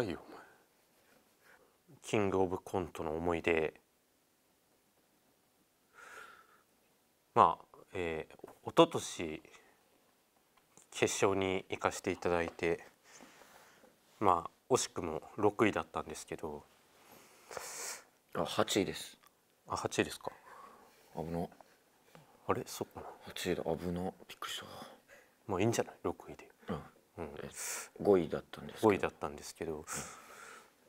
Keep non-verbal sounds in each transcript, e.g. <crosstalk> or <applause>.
いよキングオブコントの思い出まあえー、一昨年決勝に行かせていただいてまあ惜しくも6位だったんですけどあ8位ですあ8位ですか危なあれそっかな8位だ危なびっくりしたまあいいんじゃない6位で、うん5位だったんです5位だったんですけど、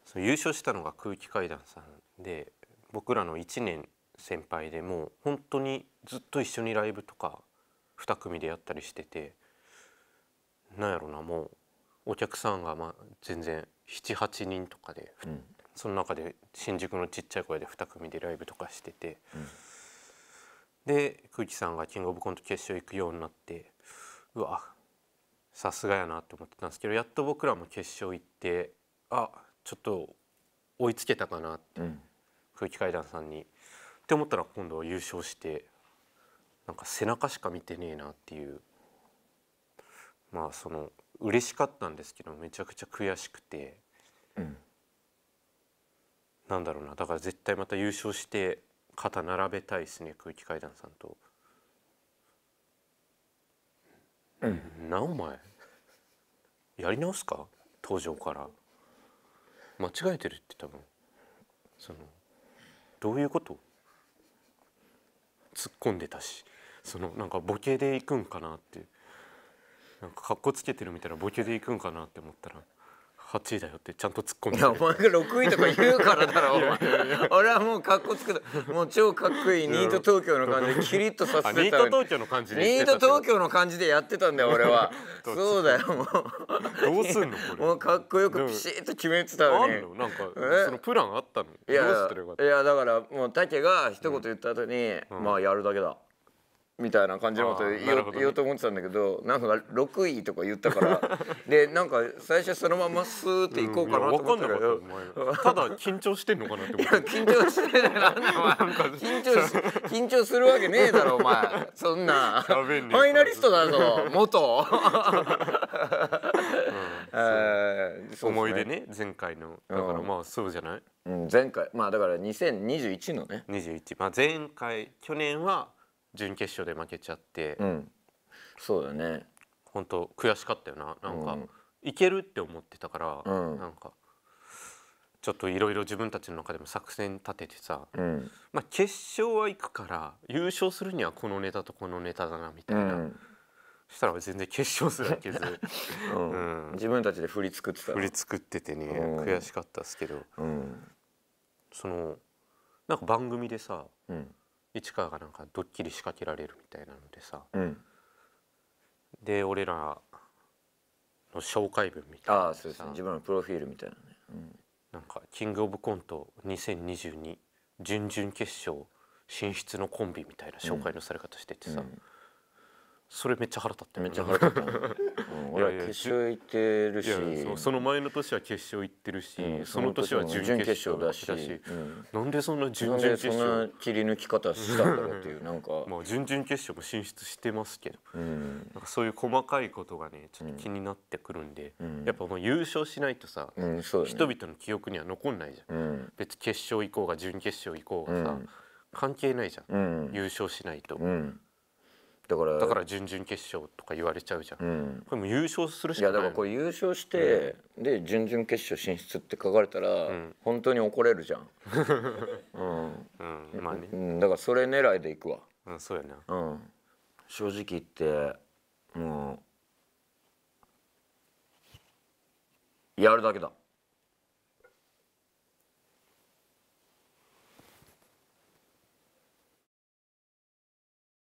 その優勝したのが空気階段さんで僕らの1年先輩でもう本当にずっと一緒にライブとか2組でやったりしててなんやろなもうお客さんがま全然78人とかで、うん、その中で新宿のちっちゃい声で2組でライブとかしてて、うん、で空気さんが「キングオブコント」決勝行くようになってうわさすがやなって思ってたんですけどやっと僕らも決勝行ってあちょっと追いつけたかなって、うん、空気階段さんに。って思ったら今度は優勝してなんか背中しか見てねえなっていうまあその嬉しかったんですけどめちゃくちゃ悔しくて、うん、なんだろうなだから絶対また優勝して肩並べたいですね空気階段さんと。「なお前やり直すか登場から」間違えてるって多分そのどういうこと突っ込んでたしそのなんかボケでいくんかなってなんかかっこつけてるみたいなボケでいくんかなって思ったら。8位だよってちゃんと突っ込んでいやお前が六位とか言うからだろ俺はもうかっこつけたもう超かっこいいニート東京の感じでキリッとさせてニート東京の感じでニート東京の感じでやってたんだよ俺は <laughs> そうだよもうどうすんのこれもうかっこよくピシッと決めてたのになんかそのプランあったのいやいやだからもうタケが一言言った後に、まあやるだけだみたいな感じのこと言おう,、言おうと思ってたんだけどなんか6位とか言ったから <laughs> でなんか最初そのまますーって行こうかなと思ったけど、うん、ただ緊張してんのかなって思って緊張してな <laughs> なんだお前緊張し緊張するわけねえだろお前そんなファイナリストだぞ <laughs> 元、うん、思い出ね前回のだからまあそうじゃない、うん、前回まあだから2021のね21、まあ、前回去年は準決勝で負けちゃって、うん、そうだね本当悔しかったよななんか、うん、いけるって思ってたから、うん、なんかちょっといろいろ自分たちの中でも作戦立ててさ、うん、まあ、決勝は行くから優勝するにはこのネタとこのネタだなみたいな、うん、そしたら全然決勝すらいけず、<laughs> うん自分たちで振り作ってた振り作っててね、悔しかったっすけど、そのなんか番組でさ、うん市川がなんかドッキリ仕掛けられるみたいなのでさ、うん、で俺らの紹介文みたいなあそうですね自分のプロフィールみたいなね、うん、なんか「キングオブコント2022準々決勝進出のコンビ」みたいな紹介のされ方しててさ、うんそれめっちゃ腹立ってめっちゃ腹立った、うん、俺は決勝行ってるしその前の年は決勝行ってるし、うん、その年は準決勝だしだし、うん、なんでそんな準々決勝そんな切り抜き方したんだろうっていうなんか <laughs> まあ準々決勝も進出してますけど、うん、なんかそういう細かいことがねちょっと気になってくるんで、やっぱもう優勝しないとさ、ね、人々の記憶には残んないじゃん、別決勝行こうが準決勝行こうがさ、関係ないじゃん、優勝しないと。だからだから準々決勝とか言われちゃうじゃん、うん、これも優勝するしかないいやだからこれ優勝して、うん、で準々決勝進出って書かれたら、うん、本当に怒れるじゃん、<laughs> うんうんまあね、うん、だからそれ狙いでいくわ、うん、そうやな、うん、正直言ってもうやるだけだ